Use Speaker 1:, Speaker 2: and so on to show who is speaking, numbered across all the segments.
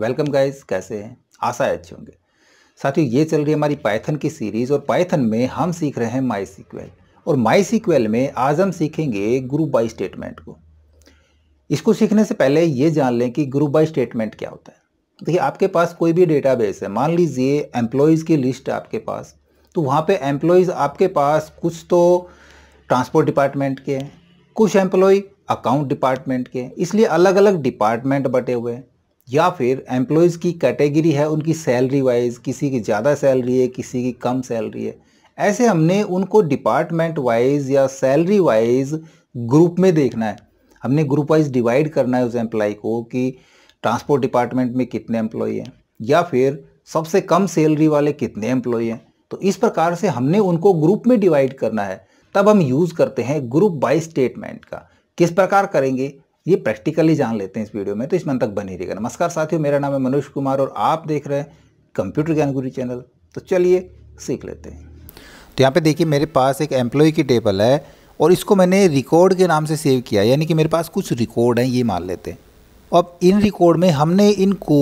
Speaker 1: welcome guys कैसे हैं आशा है अच्छे होंगे साथियों ये चल रही है हमारी पाइथन की सीरीज़ और पाइथन में हम सीख रहे हैं माई सीक्वल और माई सिक्वेल में आज हम सीखेंगे ग्रुप बाई स्टेटमेंट को इसको सीखने से पहले ये जान लें कि ग्रुप बाई स्टेटमेंट क्या होता है देखिए आपके पास कोई भी डेटा है मान लीजिए एम्प्लॉयज़ की लिस्ट आपके पास तो वहाँ पर एम्प्लॉयज़ आपके पास कुछ तो ट्रांसपोर्ट डिपार्टमेंट के हैं कुछ एम्प्लॉय अकाउंट डिपार्टमेंट के इसलिए अलग अलग डिपार्टमेंट बटे हुए हैं या फिर एम्प्लॉयज़ की कैटेगरी है उनकी सैलरी वाइज किसी की ज़्यादा सैलरी है किसी की कम सैलरी है ऐसे हमने उनको डिपार्टमेंट वाइज या सैलरी वाइज ग्रुप में देखना है हमने ग्रुप वाइज डिवाइड करना है उस एम्प्लॉय को कि ट्रांसपोर्ट डिपार्टमेंट में कितने एम्प्लॉय हैं या फिर सबसे कम सैलरी वाले कितने एम्प्लॉय हैं तो इस प्रकार से हमने उनको ग्रुप में डिवाइड करना है तब हम यूज़ करते हैं ग्रुप बाई स्टेटमेंट का किस प्रकार करेंगे ये प्रैक्टिकली जान लेते हैं इस वीडियो में तो इस मन तक बनी रहेगा नमस्कार साथियों मेरा नाम है मनोज कुमार और आप देख रहे हैं कंप्यूटर ज्ञान गुरु चैनल तो चलिए सीख लेते हैं तो यहाँ पे देखिए मेरे पास एक एम्प्लॉय की टेबल है और इसको मैंने रिकॉर्ड के नाम से सेव किया यानी कि मेरे पास कुछ रिकॉर्ड हैं ये मान लेते हैं अब इन रिकॉर्ड में हमने इनको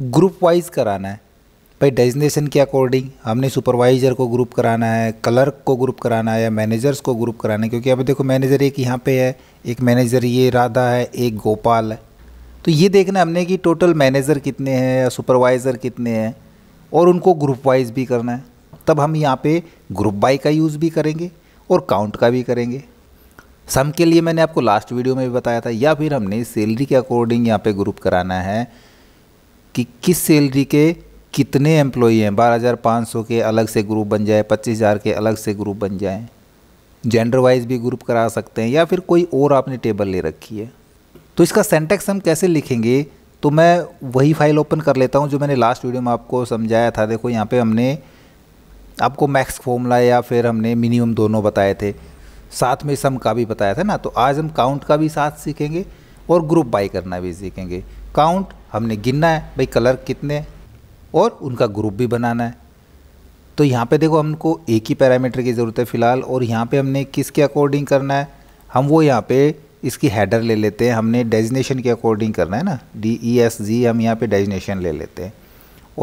Speaker 1: ग्रुप वाइज कराना है भाई डेजिनेशन के अकॉर्डिंग हमने सुपरवाइज़र को ग्रुप कराना है क्लर्क को ग्रुप कराना है या मैनेजर्स को ग्रुप कराना है क्योंकि अब देखो मैनेजर एक यहाँ पे है एक मैनेजर ये राधा है एक गोपाल है तो ये देखना हमने कि टोटल मैनेजर कितने हैं या सुपरवाइज़र कितने हैं और उनको ग्रुप वाइज भी करना है तब हम यहाँ पर ग्रुप बाई का यूज़ भी करेंगे और काउंट का भी करेंगे सम के लिए मैंने आपको लास्ट वीडियो में भी बताया था या फिर हमने सैलरी के अकॉर्डिंग यहाँ पर ग्रुप कराना है कि किस सैलरी के कितने एम्प्लॉई हैं बारह हज़ार पाँच सौ के अलग से ग्रुप बन जाए पच्चीस हज़ार के अलग से ग्रुप बन जाए जेंडर वाइज भी ग्रुप करा सकते हैं या फिर कोई और आपने टेबल ले रखी है तो इसका सेंटेक्स हम कैसे लिखेंगे तो मैं वही फाइल ओपन कर लेता हूँ जो मैंने लास्ट वीडियो में आपको समझाया था देखो यहाँ पर हमने आपको मैक्स फॉर्मूला या फिर हमने मिनिमम दोनों बताए थे साथ में सम का भी बताया था ना तो आज हम काउंट का भी साथ सीखेंगे और ग्रुप बाई करना भी सीखेंगे काउंट हमने गिनना है भाई कलर कितने और उनका ग्रुप भी बनाना है तो यहाँ पे देखो हमको एक ही पैरामीटर की ज़रूरत है फ़िलहाल और यहाँ पे हमने किसके अकॉर्डिंग करना है हम वो यहाँ पे इसकी हेडर ले लेते हैं हमने डेजिनेशन के अकॉर्डिंग करना है ना डी ई एस जी हम यहाँ पे डेजिनेशन ले लेते हैं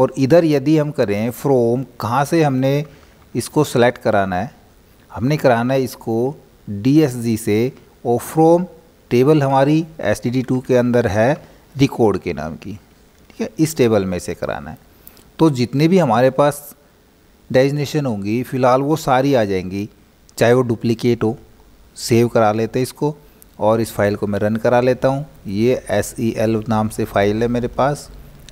Speaker 1: और इधर यदि हम करें फ्रोम कहाँ से हमने इसको सेलेक्ट कराना है हमने कराना है इसको डी एस जी से और फ्रोम टेबल हमारी एस डी डी टू के अंदर है रिकॉर्ड के नाम की ठीक है इस टेबल में से कराना है तो जितने भी हमारे पास डेजिनेशन होंगी फ़िलहाल वो सारी आ जाएंगी चाहे वो डुप्लीकेट हो सेव करा लेते इसको और इस फाइल को मैं रन करा लेता हूँ ये एस ई एल नाम से फाइल है मेरे पास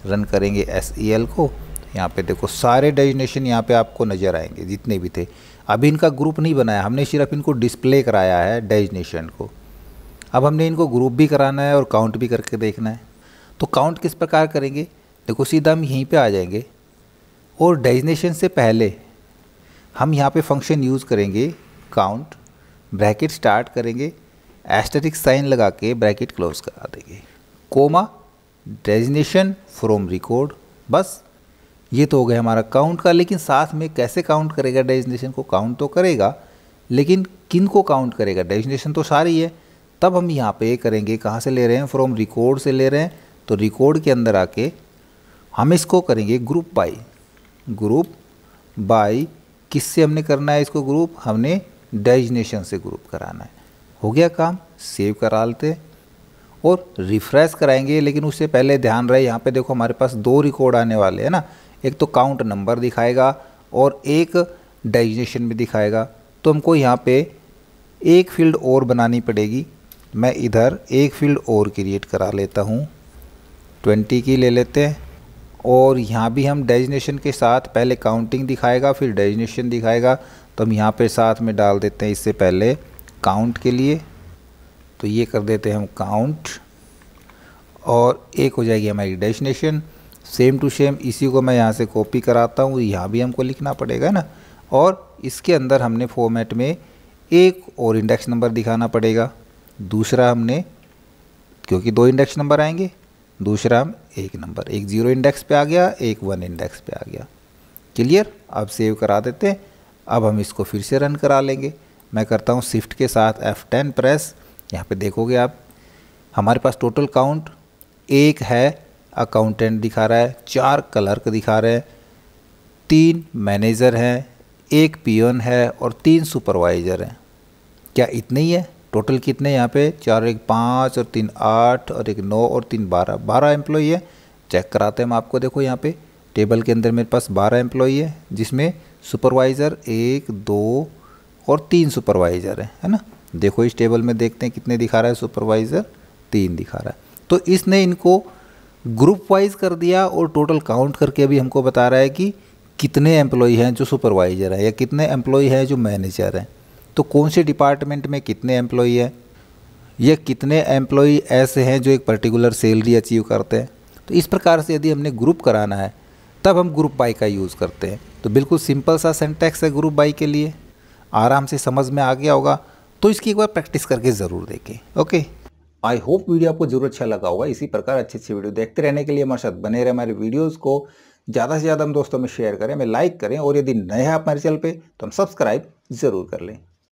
Speaker 1: रन करेंगे एस ई एल को यहाँ पे देखो सारे डेजिनेशन यहाँ पे आपको नज़र आएंगे जितने भी थे अभी इनका ग्रुप नहीं बनाया हमने सिर्फ इनको डिस्प्ले कराया है डेजिनेशन को अब हमने इनको ग्रुप भी कराना है और काउंट भी करके देखना है तो काउंट किस प्रकार करेंगे देखो सीधा हम यहीं पे आ जाएंगे और डेजिनेशन से पहले हम यहाँ पे फंक्शन यूज़ करेंगे काउंट ब्रैकेट स्टार्ट करेंगे एस्टेटिक साइन लगा के ब्रैकेट क्लोज करा देंगे कोमा डेजिनेशन फ्रॉम रिकॉर्ड बस ये तो हो गया हमारा काउंट का लेकिन साथ में कैसे काउंट करेगा डेजिनेशन को काउंट तो करेगा लेकिन किन को काउंट करेगा डेजिनेशन तो सारी है तब हम यहाँ पे करेंगे कहाँ से ले रहे हैं फ्रॉम रिकॉर्ड से ले रहे हैं तो रिकॉर्ड के अंदर आके हम इसको करेंगे ग्रुप बाई ग्रुप बाई किससे हमने करना है इसको ग्रुप हमने डेजिनेशन से ग्रुप कराना है हो गया काम सेव करा लेते और रिफ्रेश कराएंगे लेकिन उससे पहले ध्यान रहे यहाँ पे देखो हमारे पास दो रिकॉर्ड आने वाले हैं ना एक तो काउंट नंबर दिखाएगा और एक डेजिनेशन भी दिखाएगा तो हमको यहाँ पे एक फील्ड और बनानी पड़ेगी मैं इधर एक फील्ड और क्रिएट करा लेता हूँ ट्वेंटी की ले लेते हैं और यहाँ भी हम डेजिनेशन के साथ पहले काउंटिंग दिखाएगा फिर डेजिनेशन दिखाएगा तो हम यहाँ पे साथ में डाल देते हैं इससे पहले काउंट के लिए तो ये कर देते हैं हम काउंट और एक हो जाएगी हमारी डेजिनेशन सेम टू सेम इसी को मैं यहाँ से कॉपी कराता हूँ यहाँ भी हमको लिखना पड़ेगा ना और इसके अंदर हमने फॉर्मेट में एक और इंडेक्स नंबर दिखाना पड़ेगा दूसरा हमने क्योंकि दो इंडेक्स नंबर आएंगे दूसरा एक नंबर एक ज़ीरो इंडेक्स पे आ गया एक वन इंडेक्स पे आ गया क्लियर अब सेव करा देते हैं अब हम इसको फिर से रन करा लेंगे मैं करता हूँ स्विफ्ट के साथ एफ़ टेन प्रेस यहाँ पे देखोगे आप हमारे पास टोटल काउंट एक है अकाउंटेंट दिखा रहा है चार क्लर्क दिखा रहे हैं तीन मैनेजर हैं एक पियोन है और तीन सुपरवाइज़र हैं क्या इतने ही है टोटल कितने यहाँ पे चार एक पाँच और तीन आठ और एक नौ और तीन बारह बारह एम्प्लॉई है चेक कराते हैं हम आपको देखो यहाँ पे टेबल के अंदर मेरे पास बारह एम्प्लॉई है जिसमें सुपरवाइज़र एक दो और तीन सुपरवाइज़र है है ना देखो इस टेबल में देखते हैं कितने दिखा रहा है सुपरवाइज़र तीन दिखा रहा है तो इसने इनको ग्रुप वाइज कर दिया और टोटल काउंट करके अभी हमको बता रहा है कि कितने एम्प्लॉय हैं जो सुपरवाइज़र हैं या कितने एम्प्लॉय हैं जो मैनेजर हैं तो कौन से डिपार्टमेंट में कितने एम्प्लॉई है या कितने एम्प्लॉई ऐसे हैं जो एक पर्टिकुलर सैलरी अचीव करते हैं तो इस प्रकार से यदि हमने ग्रुप कराना है तब हम ग्रुप बाई का यूज़ करते हैं तो बिल्कुल सिंपल सा सेंटेक्स है ग्रुप बाई के लिए आराम से समझ में आ गया होगा तो इसकी एक बार प्रैक्टिस करके ज़रूर देखें ओके आई होप वीडियो आपको जरूर अच्छा लगा होगा इसी प्रकार अच्छी अच्छी वीडियो देखते रहने के लिए हमारे साथ बने रहे हमारे वीडियोज़ को ज़्यादा से ज़्यादा हम दोस्तों में शेयर करें हमें लाइक करें और यदि नए हैं आप हमारे चैनल पर तो हम सब्सक्राइब ज़रूर कर लें